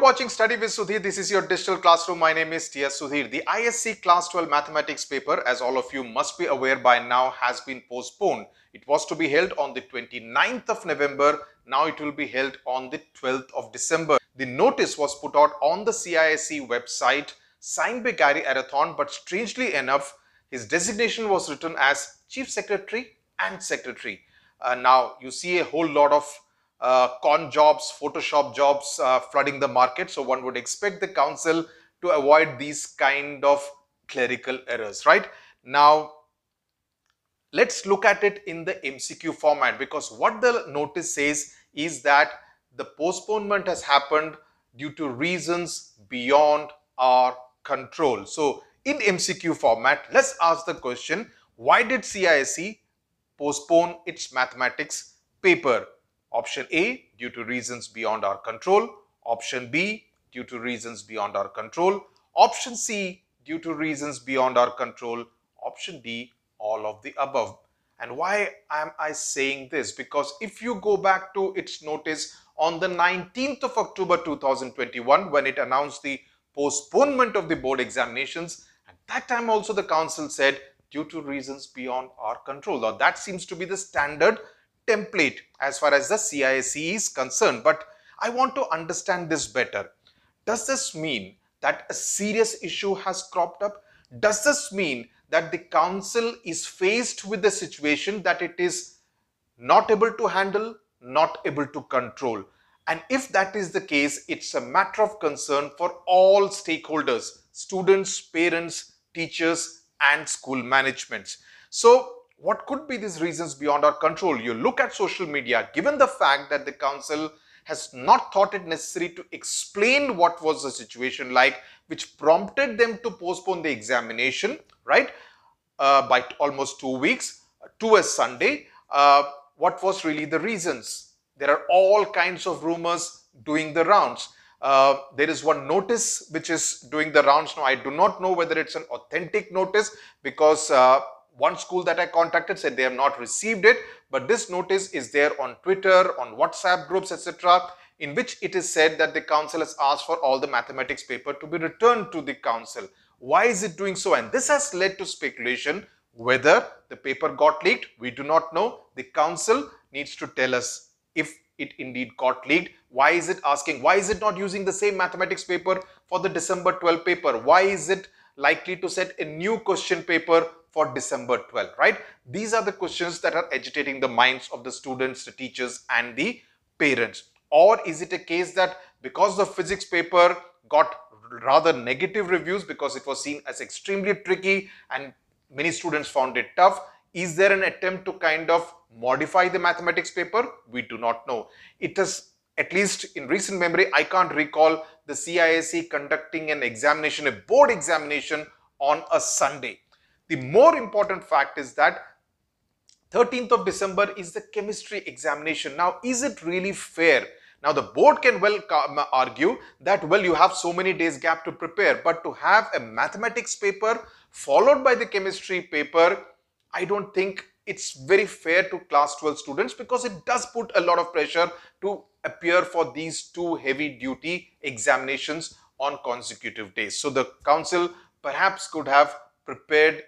You're watching Study with Sudhir. This is your digital classroom. My name is T.S. Sudhir. The ISC Class 12 Mathematics paper, as all of you must be aware by now, has been postponed. It was to be held on the 29th of November. Now it will be held on the 12th of December. The notice was put out on the CISC website, signed by Gary Arathon, but strangely enough, his designation was written as Chief Secretary and Secretary. Uh, now, you see a whole lot of uh, con jobs, Photoshop jobs flooding the market. So one would expect the council to avoid these kind of clerical errors, right? Now, let's look at it in the MCQ format because what the notice says is that the postponement has happened due to reasons beyond our control. So in MCQ format, let's ask the question, why did CISE postpone its mathematics paper? Option A, due to reasons beyond our control. Option B, due to reasons beyond our control. Option C, due to reasons beyond our control. Option D, all of the above. And why am I saying this? Because if you go back to its notice on the 19th of October 2021, when it announced the postponement of the board examinations, at that time also the council said due to reasons beyond our control. Now that seems to be the standard template as far as the CISE is concerned. But I want to understand this better. Does this mean that a serious issue has cropped up? Does this mean that the council is faced with the situation that it is not able to handle, not able to control? And if that is the case, it's a matter of concern for all stakeholders, students, parents, teachers, and school managements. So what could be these reasons beyond our control? You look at social media, given the fact that the council has not thought it necessary to explain what was the situation like, which prompted them to postpone the examination, right, uh, by almost two weeks uh, to a Sunday. Uh, what was really the reasons? There are all kinds of rumors doing the rounds. Uh, there is one notice which is doing the rounds now. I do not know whether it's an authentic notice because uh, one school that I contacted said they have not received it, but this notice is there on Twitter, on WhatsApp groups, etc., in which it is said that the council has asked for all the mathematics paper to be returned to the council. Why is it doing so? And this has led to speculation whether the paper got leaked, we do not know. The council needs to tell us if it indeed got leaked. Why is it asking? Why is it not using the same mathematics paper for the December 12 paper? Why is it likely to set a new question paper for December 12, right? These are the questions that are agitating the minds of the students, the teachers and the parents. Or is it a case that because the physics paper got rather negative reviews because it was seen as extremely tricky and many students found it tough, is there an attempt to kind of modify the mathematics paper? We do not know. It is at least in recent memory, I can't recall the CISC conducting an examination, a board examination on a Sunday. The more important fact is that 13th of December is the chemistry examination. Now, is it really fair? Now, the board can well argue that, well, you have so many days gap to prepare, but to have a mathematics paper followed by the chemistry paper, I don't think it's very fair to class 12 students because it does put a lot of pressure to appear for these two heavy duty examinations on consecutive days. So the council perhaps could have prepared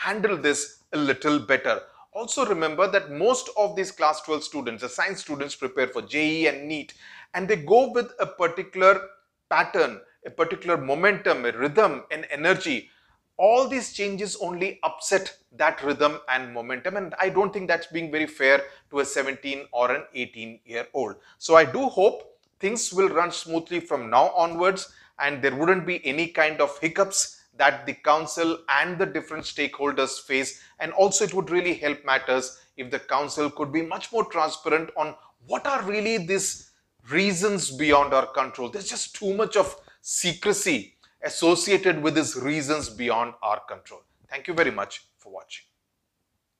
handle this a little better. Also remember that most of these class 12 students, the science students prepare for JE and NEET and they go with a particular pattern, a particular momentum, a rhythm and energy. All these changes only upset that rhythm and momentum and I don't think that's being very fair to a 17 or an 18 year old. So I do hope things will run smoothly from now onwards and there wouldn't be any kind of hiccups that the council and the different stakeholders face and also it would really help matters if the council could be much more transparent on what are really these reasons beyond our control. There's just too much of secrecy associated with these reasons beyond our control. Thank you very much for watching.